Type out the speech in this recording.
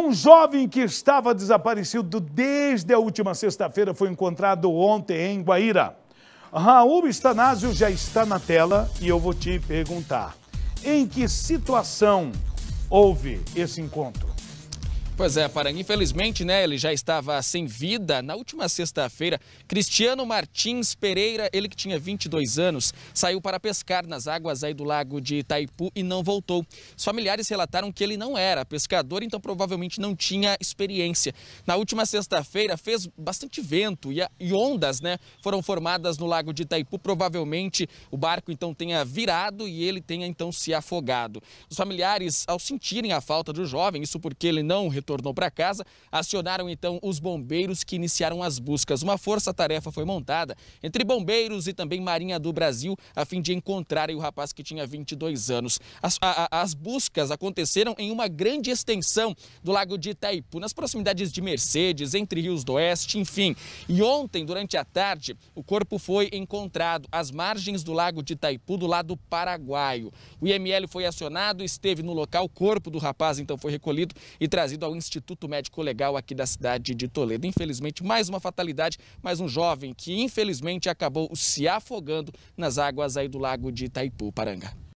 um jovem que estava desaparecido desde a última sexta-feira foi encontrado ontem em Guaíra. Raul Estanásio já está na tela e eu vou te perguntar: em que situação houve esse encontro? Pois é, para infelizmente, né, ele já estava sem vida. Na última sexta-feira, Cristiano Martins Pereira, ele que tinha 22 anos, saiu para pescar nas águas aí do lago de Itaipu e não voltou. Os familiares relataram que ele não era pescador, então provavelmente não tinha experiência. Na última sexta-feira, fez bastante vento e, a, e ondas, né, foram formadas no lago de Itaipu. Provavelmente o barco então tenha virado e ele tenha então se afogado. Os familiares, ao sentirem a falta do jovem, isso porque ele não retornou retornou para casa. Acionaram então os bombeiros que iniciaram as buscas. Uma força-tarefa foi montada entre bombeiros e também Marinha do Brasil a fim de encontrarem o rapaz que tinha 22 anos. As, a, a, as buscas aconteceram em uma grande extensão do lago de Itaipu, nas proximidades de Mercedes, entre Rios do Oeste, enfim. E ontem, durante a tarde, o corpo foi encontrado às margens do lago de Itaipu, do lado paraguaio. O IML foi acionado, esteve no local, o corpo do rapaz então foi recolhido e trazido ao ao Instituto Médico Legal aqui da cidade de Toledo. Infelizmente, mais uma fatalidade, mais um jovem que infelizmente acabou se afogando nas águas aí do lago de Itaipu, Paranga.